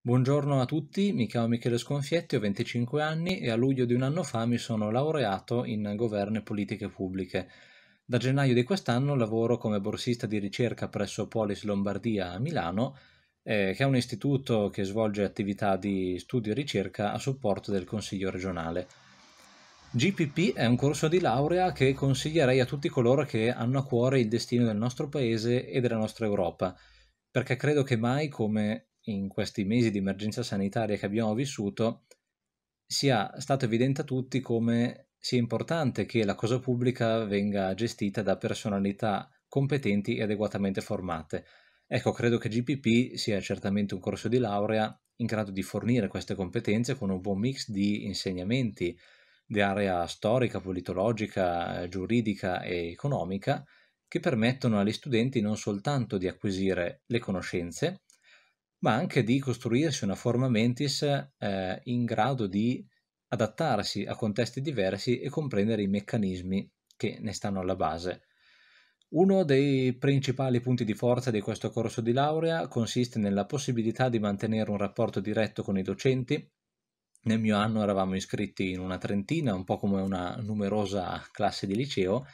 Buongiorno a tutti, mi chiamo Michele Sconfietti, ho 25 anni e a luglio di un anno fa mi sono laureato in governo e politiche pubbliche. Da gennaio di quest'anno lavoro come borsista di ricerca presso Polis Lombardia a Milano, eh, che è un istituto che svolge attività di studio e ricerca a supporto del Consiglio regionale. GPP è un corso di laurea che consiglierei a tutti coloro che hanno a cuore il destino del nostro paese e della nostra Europa, perché credo che mai come in questi mesi di emergenza sanitaria che abbiamo vissuto sia stato evidente a tutti come sia importante che la cosa pubblica venga gestita da personalità competenti e adeguatamente formate. Ecco, credo che GPP sia certamente un corso di laurea in grado di fornire queste competenze con un buon mix di insegnamenti di area storica, politologica, giuridica e economica che permettono agli studenti non soltanto di acquisire le conoscenze, ma anche di costruirsi una forma mentis eh, in grado di adattarsi a contesti diversi e comprendere i meccanismi che ne stanno alla base. Uno dei principali punti di forza di questo corso di laurea consiste nella possibilità di mantenere un rapporto diretto con i docenti. Nel mio anno eravamo iscritti in una trentina, un po' come una numerosa classe di liceo,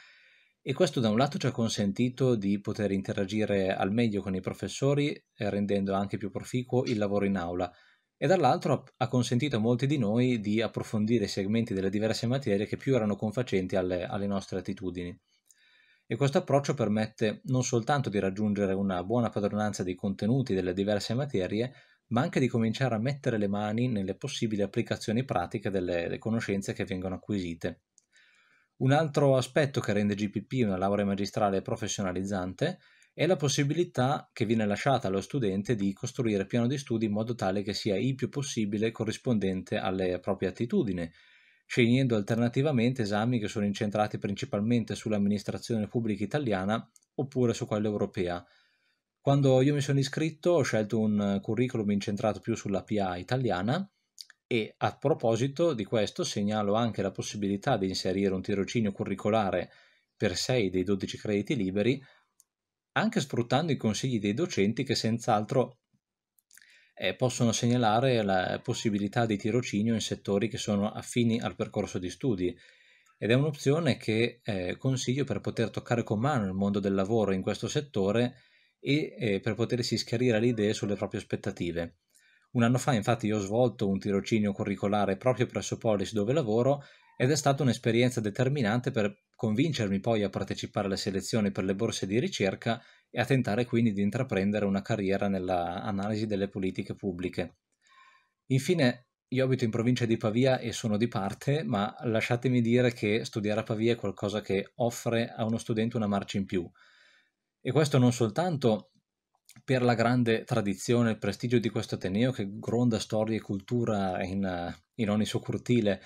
e questo da un lato ci ha consentito di poter interagire al meglio con i professori eh, rendendo anche più proficuo il lavoro in aula e dall'altro ha consentito a molti di noi di approfondire segmenti delle diverse materie che più erano confacenti alle, alle nostre attitudini. E questo approccio permette non soltanto di raggiungere una buona padronanza dei contenuti delle diverse materie, ma anche di cominciare a mettere le mani nelle possibili applicazioni pratiche delle conoscenze che vengono acquisite. Un altro aspetto che rende GPP una laurea magistrale professionalizzante è la possibilità che viene lasciata allo studente di costruire piano di studi in modo tale che sia il più possibile corrispondente alle proprie attitudini, scegliendo alternativamente esami che sono incentrati principalmente sull'amministrazione pubblica italiana oppure su quella europea. Quando io mi sono iscritto ho scelto un curriculum incentrato più sulla PA italiana e a proposito di questo segnalo anche la possibilità di inserire un tirocinio curricolare per 6 dei 12 crediti liberi, anche sfruttando i consigli dei docenti che senz'altro eh, possono segnalare la possibilità di tirocinio in settori che sono affini al percorso di studi. Ed è un'opzione che eh, consiglio per poter toccare con mano il mondo del lavoro in questo settore e eh, per potersi schiarire le idee sulle proprie aspettative. Un anno fa infatti io ho svolto un tirocinio curricolare proprio presso Polis dove lavoro ed è stata un'esperienza determinante per convincermi poi a partecipare alle selezioni per le borse di ricerca e a tentare quindi di intraprendere una carriera nell'analisi delle politiche pubbliche. Infine, io abito in provincia di Pavia e sono di parte, ma lasciatemi dire che studiare a Pavia è qualcosa che offre a uno studente una marcia in più. E questo non soltanto per la grande tradizione e il prestigio di questo Ateneo che gronda storia e cultura in, in ogni suo cortile,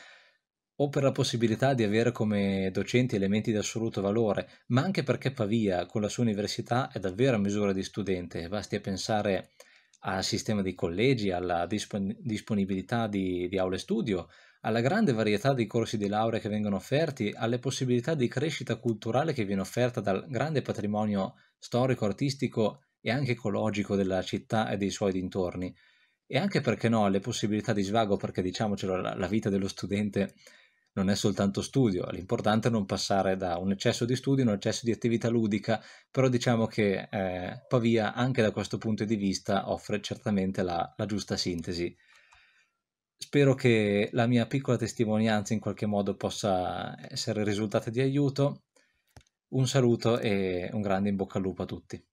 o per la possibilità di avere come docenti elementi di assoluto valore, ma anche perché Pavia, con la sua università, è davvero a misura di studente. Basti pensare al sistema dei collegi, alla dispon- disponibilità di, di aule studio, alla grande varietà dei corsi di laurea che vengono offerti, alle possibilità di crescita culturale che viene offerta dal grande patrimonio storico-artistico e anche ecologico della città e dei suoi dintorni. E anche perché no, le possibilità di svago, perché diciamocelo, la, vita dello studente non è soltanto studio, l'importante è non passare da un eccesso di studio a un eccesso di attività ludica, però diciamo che eh, Pavia anche da questo punto di vista offre certamente la, la giusta sintesi. Spero che la mia piccola testimonianza in qualche modo possa essere risultata di aiuto. Un saluto e un grande in bocca al lupo a tutti.